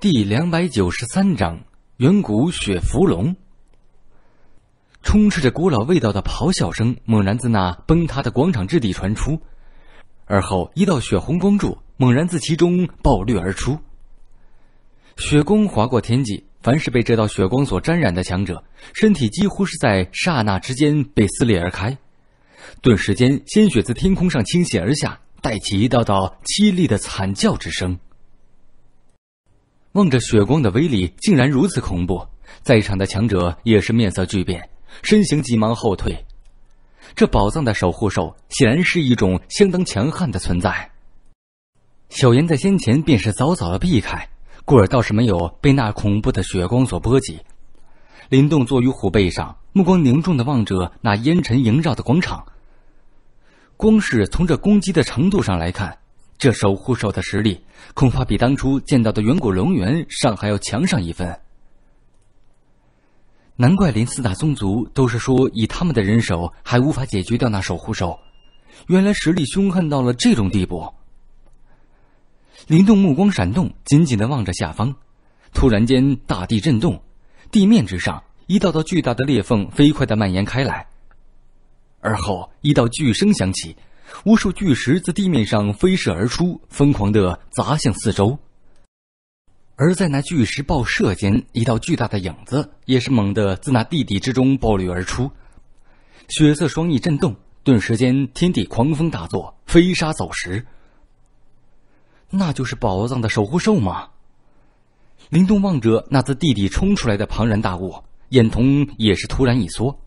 第两百九十三章，远古雪芙蓉。充斥着古老味道的咆哮声猛然自那崩塌的广场之地传出，而后一道血红光柱猛然自其中爆掠而出。雪光划过天际，凡是被这道血光所沾染的强者，身体几乎是在刹那之间被撕裂而开。顿时间，鲜血自天空上倾泻而下，带起一道道凄厉的惨叫之声。望着血光的威力，竟然如此恐怖，在场的强者也是面色巨变，身形急忙后退。这宝藏的守护兽显然是一种相当强悍的存在。小炎在先前便是早早的避开，故而倒是没有被那恐怖的血光所波及。林动坐于虎背上，目光凝重的望着那烟尘萦绕的广场。光是从这攻击的程度上来看。这守护兽的实力，恐怕比当初见到的远古龙猿尚还要强上一分。难怪林四大宗族都是说，以他们的人手还无法解决掉那守护兽，原来实力凶狠到了这种地步。林动目光闪动，紧紧的望着下方。突然间，大地震动，地面之上一道道巨大的裂缝飞快的蔓延开来。而后，一道巨声响起。无数巨石自地面上飞射而出，疯狂的砸向四周。而在那巨石爆射间，一道巨大的影子也是猛地自那地底之中暴掠而出，血色双翼震动，顿时间天地狂风大作，飞沙走石。那就是宝藏的守护兽吗？林动望着那自地底冲出来的庞然大物，眼瞳也是突然一缩。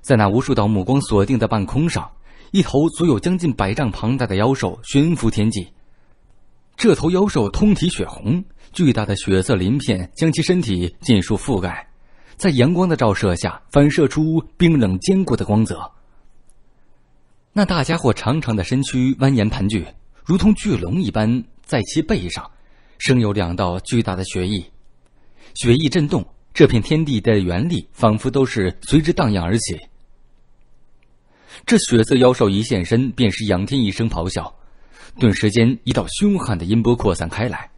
在那无数道目光锁定的半空上。一头足有将近百丈庞大的妖兽悬浮天际，这头妖兽通体血红，巨大的血色鳞片将其身体尽数覆盖，在阳光的照射下反射出冰冷坚固的光泽。那大家伙长长的身躯蜿蜒盘踞，如同巨龙一般，在其背上生有两道巨大的血翼，血翼震动，这片天地的元力仿佛都是随之荡漾而起。这血色妖兽一现身，便是仰天一声咆哮，顿时间一道凶悍的音波扩散开来，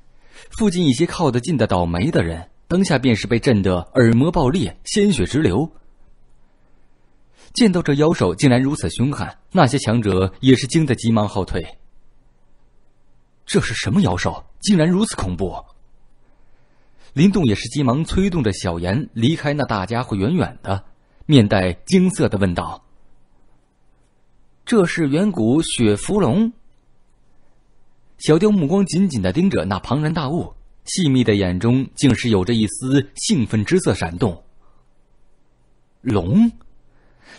附近一些靠得近的倒霉的人，当下便是被震得耳膜爆裂，鲜血直流。见到这妖兽竟然如此凶悍，那些强者也是惊得急忙后退。这是什么妖兽，竟然如此恐怖？林动也是急忙催动着小炎离开那大家伙远远的，面带惊色的问道。这是远古雪芙蓉。小雕目光紧紧的盯着那庞然大物，细密的眼中竟是有着一丝兴奋之色闪动。龙，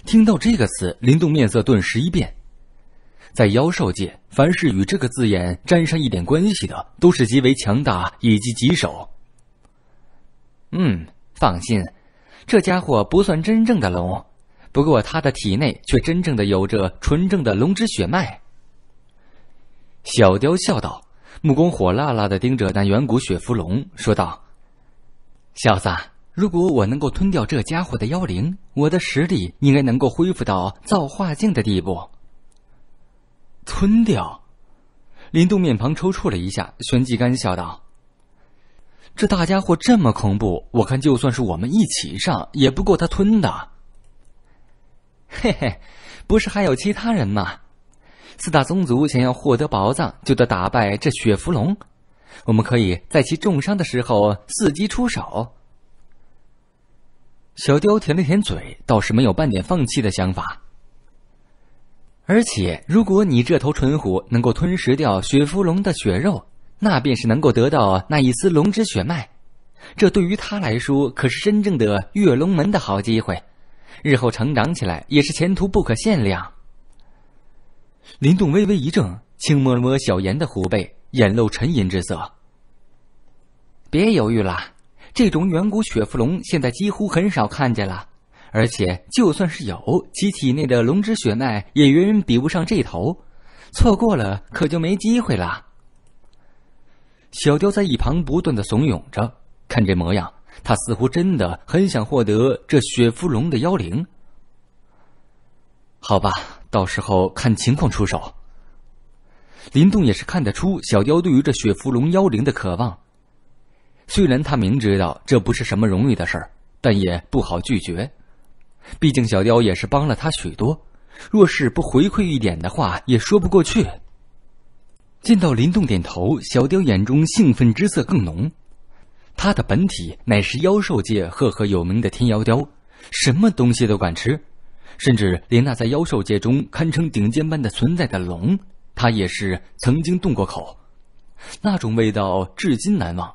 听到这个词，林动面色顿时一变。在妖兽界，凡是与这个字眼沾上一点关系的，都是极为强大以及棘手。嗯，放心，这家伙不算真正的龙。不过，他的体内却真正的有着纯正的龙之血脉。小雕笑道，目光火辣辣的盯着那远古雪芙龙，说道：“小子，如果我能够吞掉这家伙的妖灵，我的实力应该能够恢复到造化境的地步。”吞掉，林动面庞抽搐了一下，旋即干笑道：“这大家伙这么恐怖，我看就算是我们一起上，也不够他吞的。”嘿嘿，不是还有其他人吗？四大宗族想要获得宝藏，就得打败这雪芙龙。我们可以在其重伤的时候伺机出手。小雕舔了舔嘴，倒是没有半点放弃的想法。而且，如果你这头蠢虎能够吞食掉雪芙龙的血肉，那便是能够得到那一丝龙之血脉。这对于他来说，可是真正的跃龙门的好机会。日后成长起来，也是前途不可限量。林动微微一怔，轻摸了摸小妍的虎背，眼露沉吟之色。别犹豫了，这种远古雪芙龙现在几乎很少看见了，而且就算是有，其体内的龙之血脉也远远比不上这头，错过了可就没机会了。小雕在一旁不断的怂恿着，看这模样。他似乎真的很想获得这雪芙蓉的妖灵，好吧，到时候看情况出手。林动也是看得出小雕对于这雪芙蓉妖灵的渴望，虽然他明知道这不是什么容易的事儿，但也不好拒绝，毕竟小雕也是帮了他许多，若是不回馈一点的话，也说不过去。见到林动点头，小雕眼中兴奋之色更浓。他的本体乃是妖兽界赫赫有名的天妖雕，什么东西都敢吃，甚至连那在妖兽界中堪称顶尖般的存在的龙，他也是曾经动过口，那种味道至今难忘。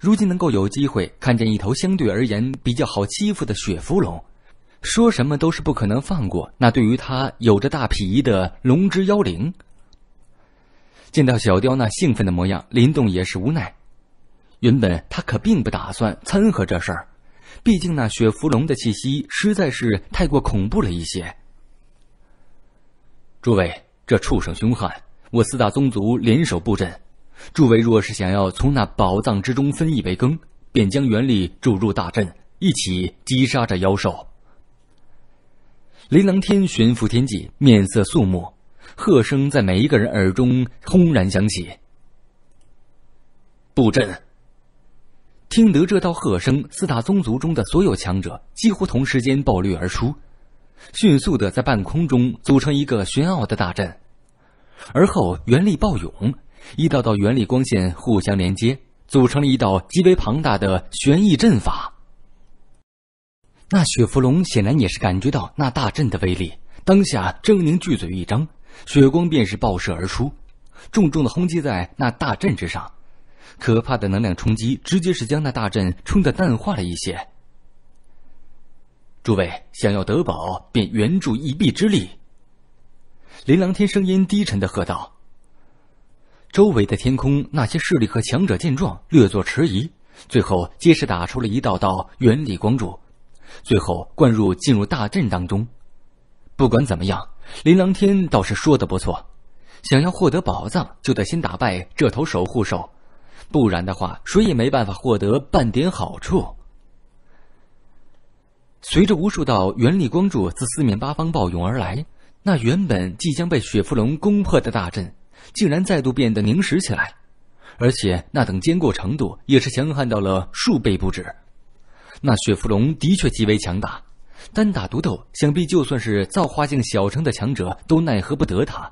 如今能够有机会看见一头相对而言比较好欺负的雪芙龙，说什么都是不可能放过那对于他有着大皮的龙之妖灵。见到小雕那兴奋的模样，林动也是无奈。原本他可并不打算掺和这事儿，毕竟那雪芙蓉的气息实在是太过恐怖了一些。诸位，这畜生凶悍，我四大宗族联手布阵。诸位若是想要从那宝藏之中分一杯羹，便将元力注入大阵，一起击杀这妖兽。雷琅天悬浮天际，面色肃穆，喝声在每一个人耳中轰然响起：“布阵！”听得这道喝声，四大宗族中的所有强者几乎同时间暴掠而出，迅速的在半空中组成一个玄奥的大阵，而后元力暴涌，一道道元力光线互相连接，组成了一道极为庞大的玄异阵法。那雪芙龙显然也是感觉到那大阵的威力，当下狰狞巨嘴一张，血光便是爆射而出，重重的轰击在那大阵之上。可怕的能量冲击直接是将那大阵冲的淡化了一些。诸位想要得宝，便援助一臂之力。林琅天声音低沉的喝道：“周围的天空那些势力和强者见状略作迟疑，最后皆是打出了一道道原力光柱，最后灌入进入大阵当中。不管怎么样，林琅天倒是说的不错，想要获得宝藏，就得先打败这头守护兽。”不然的话，谁也没办法获得半点好处。随着无数道元力光柱自四面八方暴涌而来，那原本即将被雪芙龙攻破的大阵，竟然再度变得凝实起来，而且那等坚固程度也是强悍到了数倍不止。那雪芙龙的确极为强大，单打独斗，想必就算是造化境小城的强者都奈何不得他。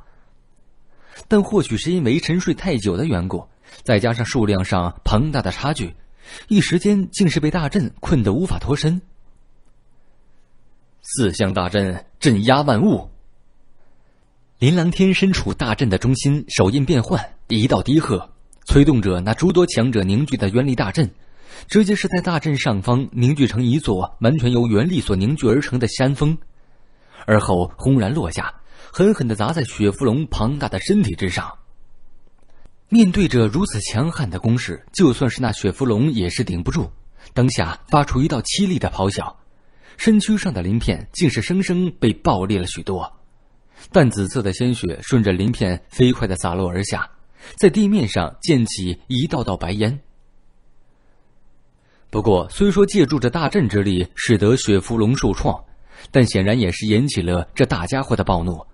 但或许是因为沉睡太久的缘故。再加上数量上庞大的差距，一时间竟是被大阵困得无法脱身。四象大阵镇压万物。林琅天身处大阵的中心，手印变幻，一道低喝，催动着那诸多强者凝聚的元力大阵，直接是在大阵上方凝聚成一座完全由元力所凝聚而成的山峰，而后轰然落下，狠狠的砸在雪芙龙庞大的身体之上。面对着如此强悍的攻势，就算是那雪芙龙也是顶不住。当下发出一道凄厉的咆哮，身躯上的鳞片竟是生生被爆裂了许多，淡紫色的鲜血顺着鳞片飞快的洒落而下，在地面上溅起一道道白烟。不过虽说借助着大阵之力，使得雪芙龙受创，但显然也是引起了这大家伙的暴怒。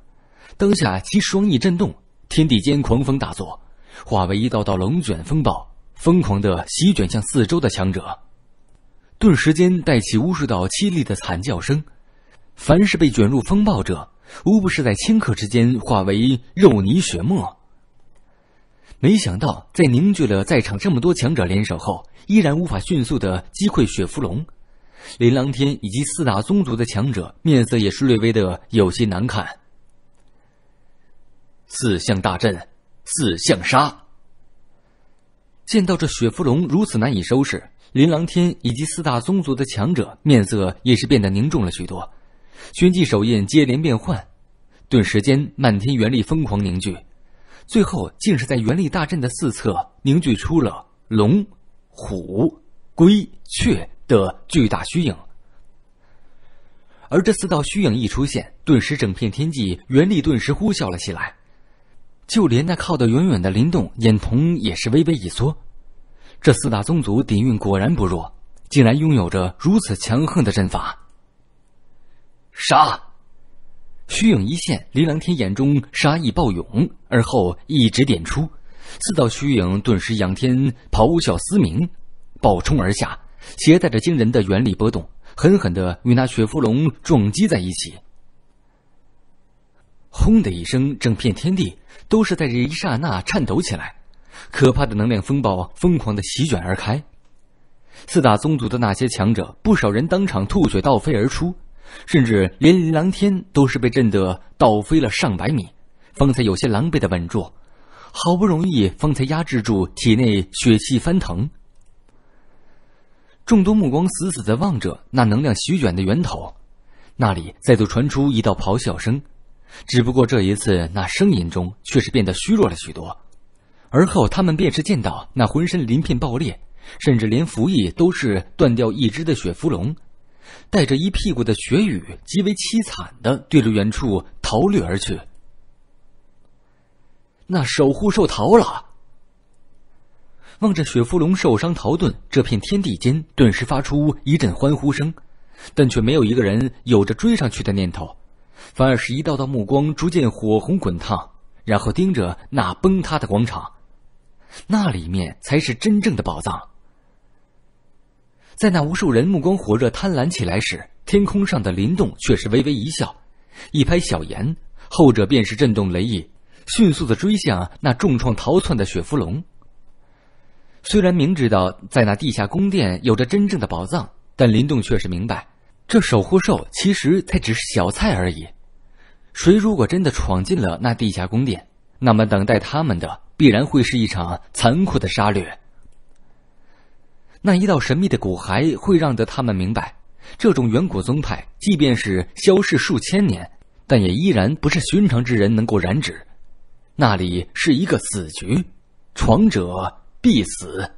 当下其双翼震动，天地间狂风大作。化为一道道龙卷风暴，疯狂的席卷向四周的强者，顿时间带起无数道凄厉的惨叫声。凡是被卷入风暴者，无不是在顷刻之间化为肉泥血沫。没想到，在凝聚了在场这么多强者联手后，依然无法迅速的击溃雪芙龙。林琅天以及四大宗族的强者面色也是略微的有些难看。四象大阵。四象杀。见到这雪芙蓉如此难以收拾，琳琅天以及四大宗族的强者面色也是变得凝重了许多，玄机手印接连变换，顿时间漫天元力疯狂凝聚，最后竟是在元力大阵的四侧凝聚出了龙、虎、龟、雀的巨大虚影。而这四道虚影一出现，顿时整片天际元力顿时呼啸了起来。就连那靠得远远的林动眼瞳也是微微一缩，这四大宗族底蕴果然不弱，竟然拥有着如此强横的阵法。杀！虚影一现，林琅天眼中杀意暴涌，而后一指点出，四道虚影顿时仰天咆哮嘶鸣，暴冲而下，携带着惊人的元力波动，狠狠的与那雪芙龙撞击在一起。轰的一声，整片天地都是在这一刹那颤抖起来，可怕的能量风暴疯狂的席卷而开。四大宗族的那些强者，不少人当场吐血倒飞而出，甚至连林狼天都是被震得倒飞了上百米，方才有些狼狈的稳住，好不容易方才压制住体内血气翻腾。众多目光死死的望着那能量席卷的源头，那里再度传出一道咆哮声。只不过这一次，那声音中却是变得虚弱了许多。而后他们便是见到那浑身鳞片爆裂，甚至连服翼都是断掉一只的雪芙蓉，带着一屁股的血雨，极为凄惨的对着远处逃掠而去。那守护兽逃了！望着雪芙蓉受伤逃遁，这片天地间顿时发出一阵欢呼声，但却没有一个人有着追上去的念头。反而是一道道目光逐渐火红滚烫，然后盯着那崩塌的广场，那里面才是真正的宝藏。在那无数人目光火热贪婪起来时，天空上的林动却是微微一笑，一拍小炎，后者便是震动雷翼，迅速的追向那重创逃窜的雪芙龙。虽然明知道在那地下宫殿有着真正的宝藏，但林动却是明白。这守护兽其实才只是小菜而已，谁如果真的闯进了那地下宫殿，那么等待他们的必然会是一场残酷的杀掠。那一道神秘的骨骸会让得他们明白，这种远古宗派即便是消逝数千年，但也依然不是寻常之人能够染指。那里是一个死局，闯者必死。